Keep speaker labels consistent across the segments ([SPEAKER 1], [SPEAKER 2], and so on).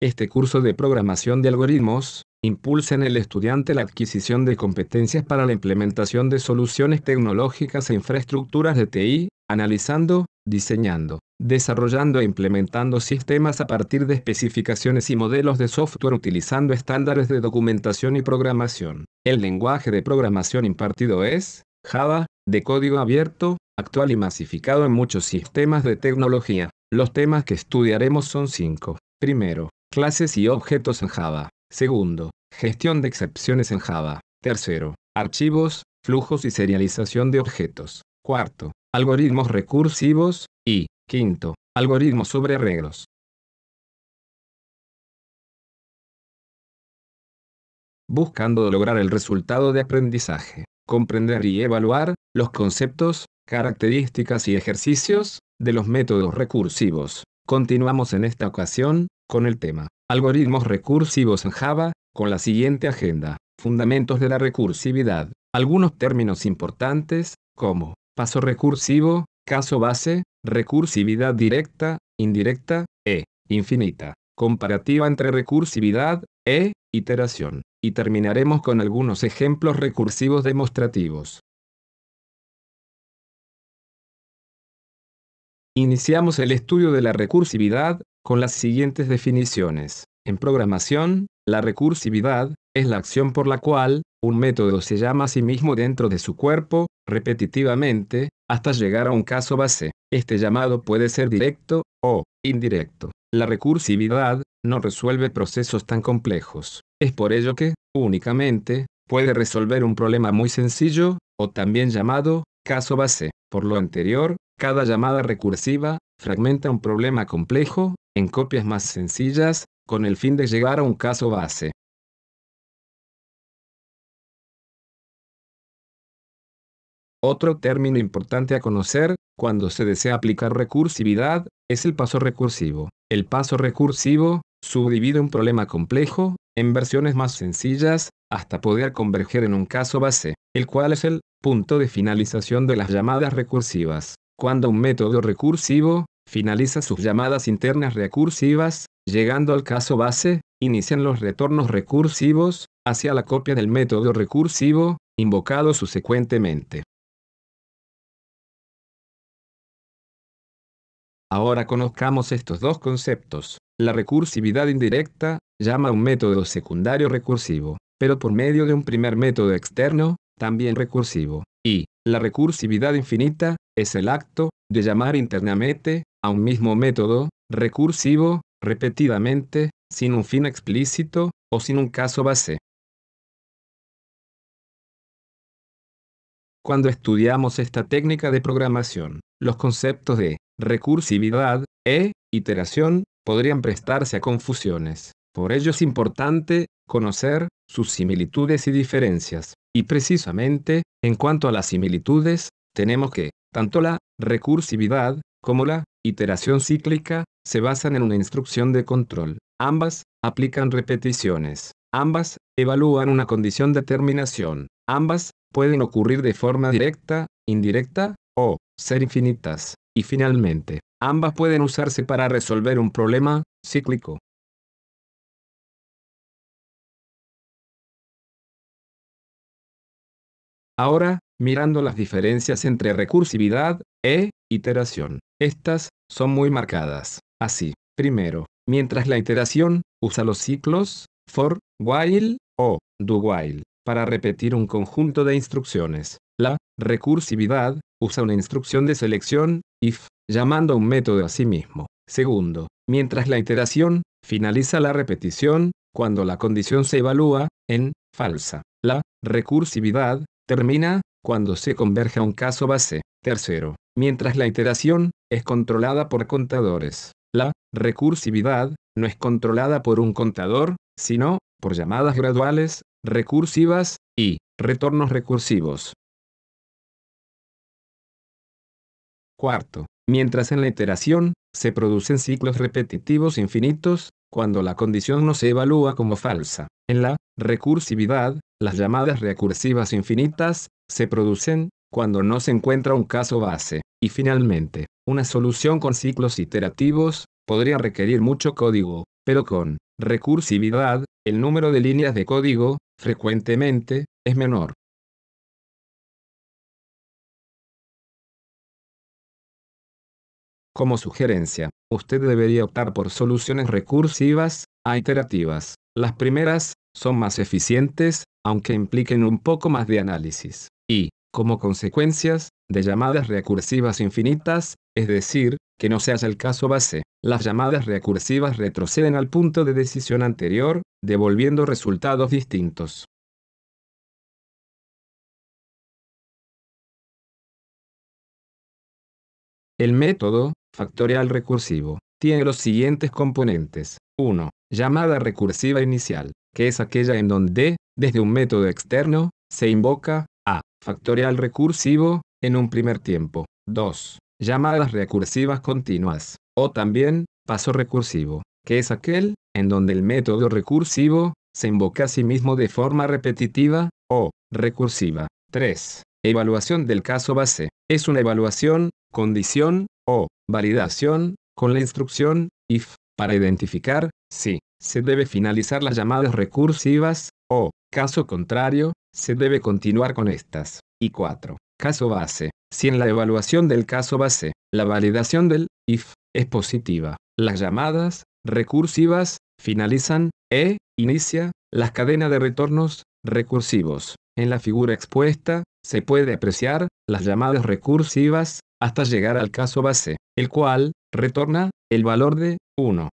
[SPEAKER 1] Este curso de programación de algoritmos impulsa en el estudiante la adquisición de competencias para la implementación de soluciones tecnológicas e infraestructuras de TI, analizando, diseñando, desarrollando e implementando sistemas a partir de especificaciones y modelos de software utilizando estándares de documentación y programación. El lenguaje de programación impartido es Java, de código abierto, actual y masificado en muchos sistemas de tecnología. Los temas que estudiaremos son cinco. Primero, Clases y objetos en Java. Segundo, gestión de excepciones en Java. Tercero, archivos, flujos y serialización de objetos. Cuarto, algoritmos recursivos. Y, quinto,
[SPEAKER 2] algoritmos sobre arreglos.
[SPEAKER 1] Buscando lograr el resultado de aprendizaje, comprender y evaluar los conceptos, características y ejercicios de los métodos recursivos, Continuamos en esta ocasión, con el tema Algoritmos recursivos en Java, con la siguiente agenda. Fundamentos de la recursividad. Algunos términos importantes, como paso recursivo, caso base, recursividad directa, indirecta, e, infinita. Comparativa entre recursividad, e, iteración. Y terminaremos con algunos ejemplos recursivos demostrativos. Iniciamos el estudio de la recursividad con las siguientes definiciones. En programación, la recursividad es la acción por la cual un método se llama a sí mismo dentro de su cuerpo, repetitivamente, hasta llegar a un caso base. Este llamado puede ser directo o indirecto. La recursividad no resuelve procesos tan complejos. Es por ello que, únicamente, puede resolver un problema muy sencillo, o también llamado caso base. Por lo anterior, cada llamada recursiva fragmenta un problema complejo, en copias más sencillas, con el fin de llegar a un caso base. Otro término importante a conocer, cuando se desea aplicar recursividad, es el paso recursivo. El paso recursivo subdivide un problema complejo, en versiones más sencillas, hasta poder converger en un caso base, el cual es el punto de finalización de las llamadas recursivas. Cuando un método recursivo finaliza sus llamadas internas recursivas, llegando al caso base, inician los retornos recursivos hacia la copia del método recursivo, invocado subsecuentemente. Ahora conozcamos estos dos conceptos. La recursividad indirecta llama a un método secundario recursivo, pero por medio de un primer método externo, también recursivo, y la recursividad infinita, es el acto de llamar internamente a un mismo método, recursivo, repetidamente, sin un fin explícito,
[SPEAKER 2] o sin un caso base.
[SPEAKER 1] Cuando estudiamos esta técnica de programación, los conceptos de recursividad e iteración podrían prestarse a confusiones. Por ello es importante conocer sus similitudes y diferencias. Y precisamente, en cuanto a las similitudes, tenemos que, tanto la recursividad como la iteración cíclica, se basan en una instrucción de control. Ambas aplican repeticiones. Ambas evalúan una condición de terminación. Ambas pueden ocurrir de forma directa, indirecta, o ser infinitas. Y finalmente, ambas pueden usarse para resolver un problema cíclico. Ahora, mirando las diferencias entre recursividad e iteración, estas son muy marcadas. Así, primero, mientras la iteración usa los ciclos for, while o do while para repetir un conjunto de instrucciones, la recursividad usa una instrucción de selección if llamando a un método a sí mismo. Segundo, mientras la iteración finaliza la repetición cuando la condición se evalúa en falsa. La recursividad termina cuando se converge a un caso base. Tercero, mientras la iteración es controlada por contadores. La recursividad no es controlada por un contador, sino por llamadas graduales, recursivas y retornos recursivos.
[SPEAKER 2] Cuarto, mientras en la iteración
[SPEAKER 1] se producen ciclos repetitivos infinitos, cuando la condición no se evalúa como falsa. En la recursividad, las llamadas recursivas infinitas, se producen, cuando no se encuentra un caso base, y finalmente, una solución con ciclos iterativos, podría requerir mucho código, pero con recursividad, el número de líneas de código, frecuentemente, es menor.
[SPEAKER 2] Como sugerencia,
[SPEAKER 1] usted debería optar por soluciones recursivas, a iterativas. Las primeras, son más eficientes, aunque impliquen un poco más de análisis. Y, como consecuencias, de llamadas recursivas infinitas, es decir, que no se haya el caso base. Las llamadas recursivas retroceden al punto de decisión anterior,
[SPEAKER 2] devolviendo resultados distintos. El método, factorial
[SPEAKER 1] recursivo, tiene los siguientes componentes. 1. Llamada recursiva inicial que es aquella en donde, desde un método externo, se invoca a factorial recursivo, en un primer tiempo. 2. Llamadas recursivas continuas, o también, paso recursivo, que es aquel, en donde el método recursivo, se invoca a sí mismo de forma repetitiva, o recursiva. 3. Evaluación del caso base. Es una evaluación, condición, o validación, con la instrucción, if, para identificar, si, se debe finalizar las llamadas recursivas, o, caso contrario, se debe continuar con estas. Y 4. Caso base. Si en la evaluación del caso base, la validación del if es positiva, las llamadas recursivas finalizan e inicia las cadenas de retornos recursivos. En la figura expuesta, se puede apreciar las llamadas recursivas hasta llegar al caso base, el cual
[SPEAKER 2] retorna el valor de 1.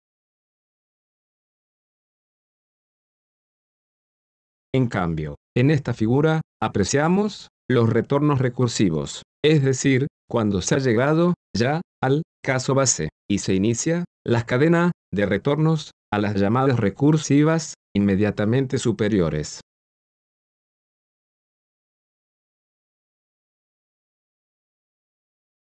[SPEAKER 1] En cambio, en esta figura, apreciamos los retornos recursivos, es decir, cuando se ha llegado ya al caso base y se inicia la cadena, de retornos a las llamadas recursivas
[SPEAKER 2] inmediatamente superiores.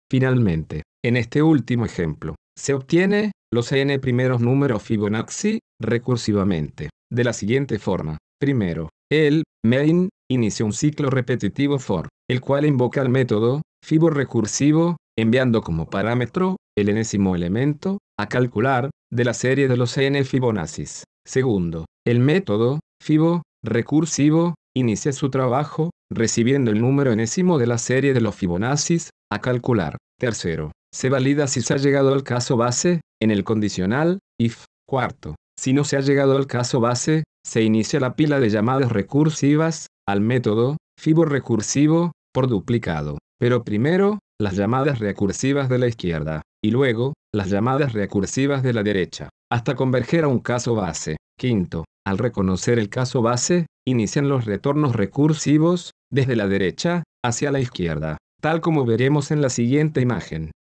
[SPEAKER 1] Finalmente, en este último ejemplo, se obtiene los n primeros números Fibonacci recursivamente, de la siguiente forma. Primero, el main inicia un ciclo repetitivo for, el cual invoca el método fibo recursivo, enviando como parámetro el enésimo elemento a calcular de la serie de los n Fibonacci. Segundo, el método fibo recursivo inicia su trabajo recibiendo el número enésimo de la serie de los Fibonacci a calcular. Tercero, se valida si se ha llegado al caso base, en el condicional, if. Cuarto, si no se ha llegado al caso base, se inicia la pila de llamadas recursivas, al método, fibo recursivo, por duplicado. Pero primero, las llamadas recursivas de la izquierda, y luego, las llamadas recursivas de la derecha, hasta converger a un caso base. Quinto, al reconocer el caso base, inician los retornos recursivos, desde la derecha, hacia la izquierda, tal como veremos en la siguiente imagen.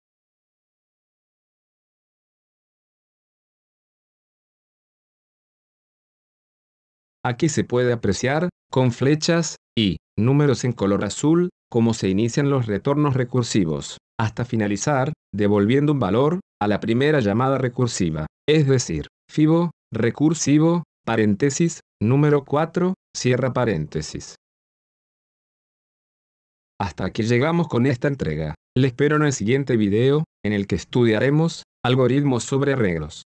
[SPEAKER 1] Aquí se puede apreciar, con flechas, y, números en color azul, cómo se inician los retornos recursivos, hasta finalizar, devolviendo un valor, a la primera llamada recursiva, es decir, FIBO, recursivo, paréntesis, número 4, cierra paréntesis. Hasta aquí llegamos con esta entrega. Le espero en el siguiente video, en el que estudiaremos,
[SPEAKER 2] algoritmos sobre arreglos.